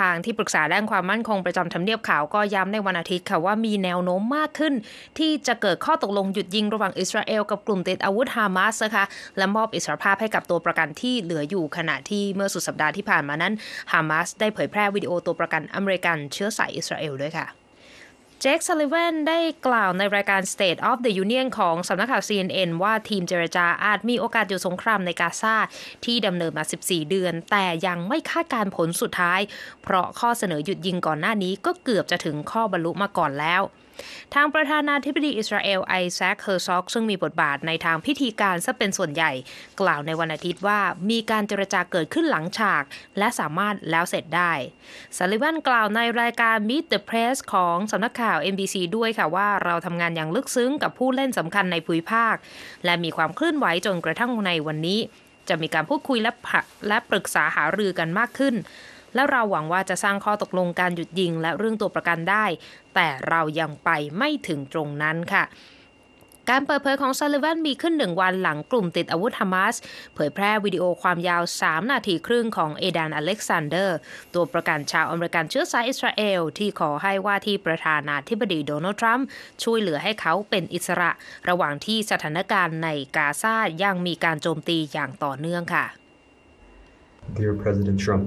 ทางที่ปรึกษาด้านความมั่นคงประจำทำเนียบขาวก็ย้ำในวันอาทิตย์ค่ะว่ามีแนวโน้มมากขึ้น ที่จะเกิดข้อตกลงหยุดยิงระหว่างอิสราเอลกับกลุ่มติดอาวุธฮามาสนะคะและมอบอิสรภาพให้กับตัวประกันที่เหลืออยู่ขณะที่เมื่อสุดสัปดาห์ที่ผ่านมานั้น ฮามาสได้เผยแพร่วิดีโอตัวประกันอเมริกันเชื้อสายอิสราเอลด้วยค่ะจคซัลลิเวนได้กล่าวในรายการ State of the Union ของสำนักข่าว CNN ว่าทีมเจรจาอาจมีโอกาสหยุดสงครามในกาซาที่ดำเนินมา 14 เดือน แต่ยังไม่คาดการผลสุดท้าย เพราะข้อเสนอหยุดยิงก่อนหน้านี้ก็เกือบจะถึงข้อบรรลุมาก่อนแล้วทางประธานาธิบดีอิสราเอล ไอแซคเฮอร์ซอกซึ่งมีบทบาทในทางพิธีการซะเป็นส่วนใหญ่ กล่าวในวันอาทิตย์ว่ามีการเจรจาเกิดขึ้นหลังฉาก และสามารถแล้วเสร็จได้ซาลิวันกล่าวในรายการ Meet the Press ของสำนักข่าว NBC ด้วยค่ะว่าเราทำงานอย่างลึกซึ้งกับผู้เล่นสำคัญในภูมิภาค และมีความเคลื่อนไหวจนกระทั่งในวันนี้ จะมีการพูดคุยและและปรึกษาหารือกันมากขึ้นและเราหวังว่าจะสร้างข้อตกลงการหยุดยิงและเรื่องตัวประกันได้ แต่เรายังไปไม่ถึงตรงนั้นค่ะ การเปิดเผยของซาลิวันมีขึ้นหนึ่งวันหลังกลุ่มติดอาวุธฮามาสเผยแพร่วิดีโอความยาว 3 นาทีครึ่งของเอดานอเล็กซานเดอร์ตัวประกันชาวอเมริกันเชื้อสายอิสราเอลที่ขอให้ว่าที่ประธานาธิบดีโดนัลด์ทรัมป์ช่วยเหลือให้เขาเป็นอิสระระหว่างที่สถานการณ์ในกาซายังมีการโจมตีอย่างต่อเนื่องค่ะ Dear President Trump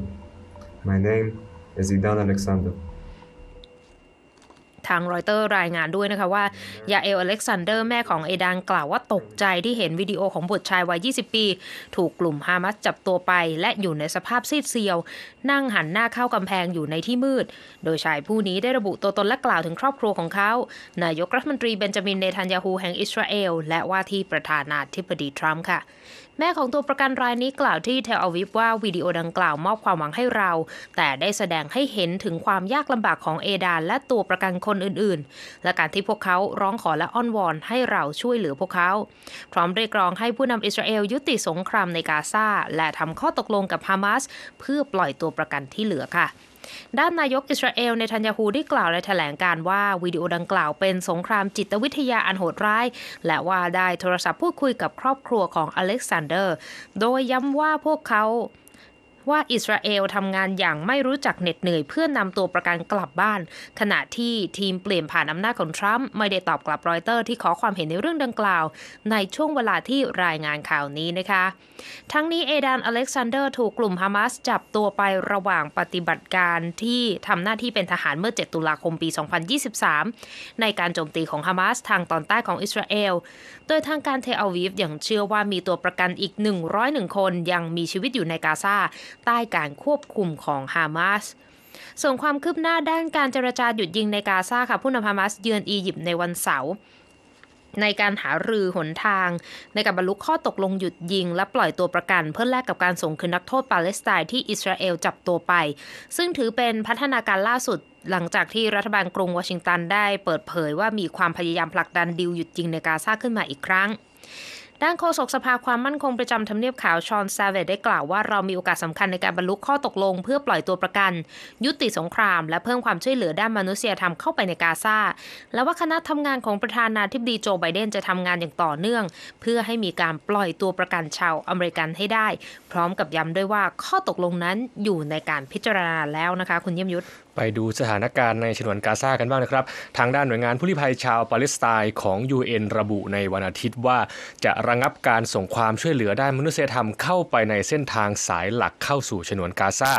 My name is Idan Alexander. ทางรอยเตอร์รายงานด้วยนะคะว่า ยาเอลอเล็กซานเดอร์ แม่ของเอดังกล่าวว่าตกใจที่เห็นวิดีโอของบุตรชายวัย 20 ปี ถูกกลุ่มฮามาสจับตัวไป และอยู่ในสภาพซีดเซียว นั่งหันหน้าเข้ากำแพงอยู่ในที่มืด โดยชายผู้นี้ได้ระบุตัวตนและกล่าวถึงครอบครัวของเขา นายกรัฐมนตรีเบนจามินเนทันยาฮูแห่งอิสราเอลและว่าที่ประธานาธิบดีทรัมป์ค่ะแม่ของตัวประกันรายนี้กล่าวที่เทลอาวิฟว่าวิดีโอดังกล่าวมอบความหวังให้เรา แต่ได้แสดงให้เห็นถึงความยากลำบากของเอดาน และตัวประกันคนอื่นๆ และการที่พวกเขาร้องขอและอ้อนวอนให้เราช่วยเหลือพวกเขาพร้อมเรียกร้องให้ผู้นำอิสราเอล ยุติสงครามในกาซาและทำข้อตกลงกับฮามาสเพื่อปล่อยตัวประกันที่เหลือค่ะ ด้านนายกอิสราเอลในทันยาฮูได้กล่าวในแถลงการว่าวิดีโอดังกล่าวเป็นสงครามจิตวิทยาอันโหดร้าย และว่าได้โทรศัพท์พูดคุยกับครอบครัวของอเล็กซานเดอร์ โดยย้ำว่าพวกเขาว่าอิสราเอลทำงานอย่างไม่รู้จักเหน็ดเหนื่อยเพื่อนนำตัวประกันกลับบ้าน ขณะที่ทีมเปลี่ยนผ่านอำนาจของทรัมป์ไม่ได้ตอบกลับรอยเตอร์ที่ขอความเห็นในเรื่องดังกล่าว ในช่วงเวลาที่รายงานข่าวนี้นะคะ ทั้งนี้เอดานอเล็กซานเดอร์ถูกกลุ่มฮามาสจับตัวไประหว่างปฏิบัติการที่ทำหน้าที่เป็นทหารเมื่อ 7 ตุลาคมปี 2023 ในการโจมตีของฮามาสทางตอนใต้ของอิสราเอลโดยทางการเทอาวีฟยังเชื่อว่ามีตัวประกันอีก 101 คนยังมีชีวิตอยู่ในกาซาใต้การควบคุมของฮามาส ส่งความคืบหน้าด้านการเจรจาหยุดยิงในกาซาค่ะ ผู้นำฮามาสเยือนอียิปต์ในวันเสาร์ในการหารือหนทาง ในการบรรลุข้อตกลงหยุดยิง และปล่อยตัวประกันเพื่อแลกกับการส่งคืนนักโทษปาเลสไตน์ที่อิสราเอลจับตัวไป ซึ่งถือเป็นพัฒนาการล่าสุด หลังจากที่รัฐบาลกรุงวอชิงตัน ได้เปิดเผยว่ามีความพยายามผลักดันดิวหยุดยิงในกาซาขึ้นมาอีกครั้งด้านโฆษกสภาความมั่นคงประจำทำเนียบขาวชอนซาเวตได้กล่าวว่าเรามีโอกาสสำคัญในการบรรลุข้อตกลง เพื่อปล่อยตัวประกัน ยุติสงครามและเพิ่มความช่วยเหลือด้านมนุษยธรรมเข้าไปในกาซาและว่าคณะทำงานของประธานาธิบดีโจไบเดนจะทำงานอย่างต่อเนื่อง เพื่อให้มีการปล่อยตัวประกันชาวอเมริกันให้ได้ พร้อมกับย้ำด้วยว่าข้อตกลงนั้นอยู่ในการพิจารณาแล้วนะคะคุณเยี่ยมยุทธไปดูสถานการณ์ในฉนวนกาซากันบ้างนะครับ ทางด้านหน่วยงานผู้ลี้ภัยชาวปาเลสไตน์ของ UN ระบุในวันอาทิตย์ว่า จะระงับการส่งความช่วยเหลือด้านมนุษยธรรมเข้าไปในเส้นทางสายหลักเข้าสู่ฉนวนกาซา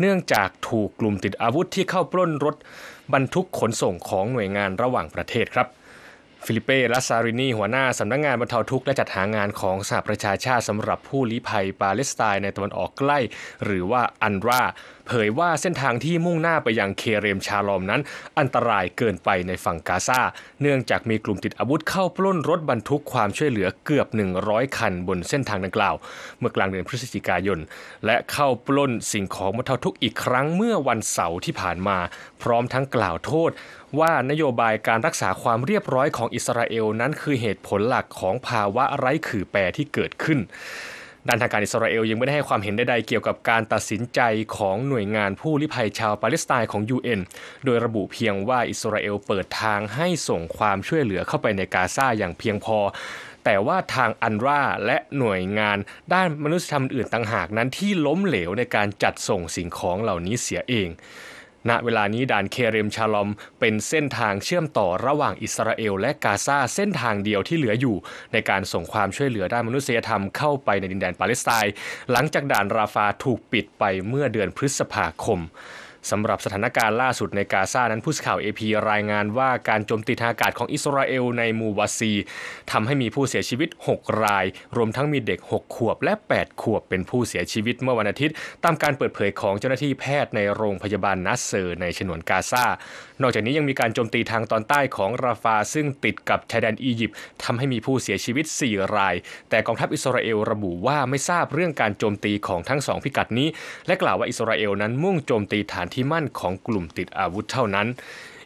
เนื่องจากถูกกลุ่มติดอาวุธที่เข้าปล้นรถบรรทุกขนส่งของหน่วยงานระหว่างประเทศครับ ฟิลิเป้ ลาซารินีหัวหน้าสำนักงงานบรรเทาทุกข์และจัดหางานของสหประชาชาติสำหรับผู้ลี้ภัยปาเลสไตน์ในตะวันออกใกล้ หรือว่าอันราเผยว่าเส้นทางที่มุ่งหน้าไปยังเคเรมชาลอมนั้น อันตรายเกินไปในฝั่งกาซาเนื่องจากมีกลุ่มติดอาวุธเข้าปล้นรถบรรทุกความช่วยเหลือเกือบ 100 คันบนเส้นทางดังกล่าว เมื่อกลางเดือนพฤศจิกายน และเข้าปล้นสิ่งของบรรเทาทุกอีกครั้งเมื่อวันเสาร์ที่ผ่านมา พร้อมทั้งกล่าวโทษว่านโยบายการรักษาความเรียบร้อยของอิสราเอลนั้นคือเหตุผลหลักของภาวะไร้ขื่อแปรที่เกิดขึ้นด้านทางการอิสราเอลยังไม่ได้ให้ความเห็นใดๆเกี่ยวกับการตัดสินใจของหน่วยงานผู้ลี้ภัยชาวปาเลสไตน์ของ UN โดยระบุเพียงว่าอิสราเอลเปิดทางให้ส่งความช่วยเหลือเข้าไปในกาซาอย่างเพียงพอ แต่ว่าทางอันราและหน่วยงานด้านมนุษยธรรมอื่นต่างหากนั้นที่ล้มเหลวในการจัดส่งสิ่งของเหล่านี้เสียเองณเวลานี้ด่านเคเรมชาลอมเป็นเส้นทางเชื่อมต่อระหว่างอิสราเอลและกาซาเส้นทางเดียวที่เหลืออยู่ ในการส่งความช่วยเหลือด้านมนุษยธรรมเข้าไปในดินแดนปาเลสไตน์หลังจากด่านราฟาถูกปิดไปเมื่อเดือนพฤษภาคมสำหรับสถานการณ์ล่าสุดในกาซานั้น ผู้สื่อข่าวเอพีรายงานว่าการโจมตีทางอากาศของอิสราเอลในมูวาซีทำให้มีผู้เสียชีวิต 6 ราย รวมทั้งมีเด็ก 6 ขวบ และ 8 ขวบเป็นผู้เสียชีวิตเมื่อวันอาทิตย์ ตามการเปิดเผยของเจ้าหน้าที่แพทย์ในโรงพยาบาลนัสเซอร์ในฉนวนกาซา นอกจากนี้ยังมีการโจมตีทางตอนใต้ของราฟาซึ่งติดกับชายแดนอียิปต์ทำให้มีผู้เสียชีวิต 4 รายแต่กองทัพอิสราเอลระบุว่าไม่ทราบเรื่องการโจมตีของทั้งสองพิกัดนี้ และกล่าวว่าอิสราเอลนั้น มุ่งโจมตีฐานที่มั่นของกลุ่มติดอาวุธเท่านั้น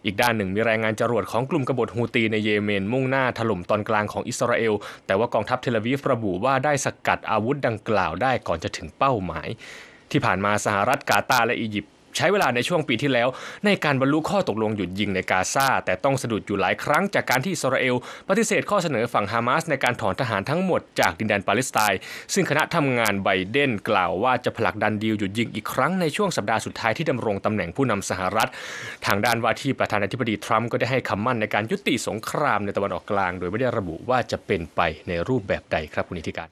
อีกด้านหนึ่งมีรายงานจรวดของกลุ่มกบฏฮูตีในเยเมน มุ่งหน้าถล่มตอนกลางของอิสราเอล แต่ว่ากองทัพเทลวีฟระบุว่าได้สกัดอาวุธดังกล่าวได้ก่อนจะถึงเป้าหมาย ที่ผ่านมาสหรัฐกาตาร์และอียิปต์ใช้เวลาในช่วงปีที่แล้ว ในการบรรลุข้อตกลงหยุดยิงในกาซาแต่ต้องสะดุดอยู่หลายครั้งจากการที่อิสราเอล ปฏิเสธข้อเสนอฝั่งฮามาสในการถอนทหารทั้งหมดจากดินแดนปาเลสไตน์ซึ่งคณะทำงานไบเดนกล่าวว่าจะผลักดันดีลหยุดยิงอีกครั้ง ในช่วงสัปดาห์สุดท้ายที่ดำรงตำแหน่งผู้นำสหรัฐ ทางด้านว่าที่ประธานาธิบดีทรัมป์ก็ได้ให้คำมั่นในการยุติสงครามในตะวันออกกลางโดยไม่ได้ระบุว่าจะเป็นไปในรูปแบบใดครับคุณนิติการ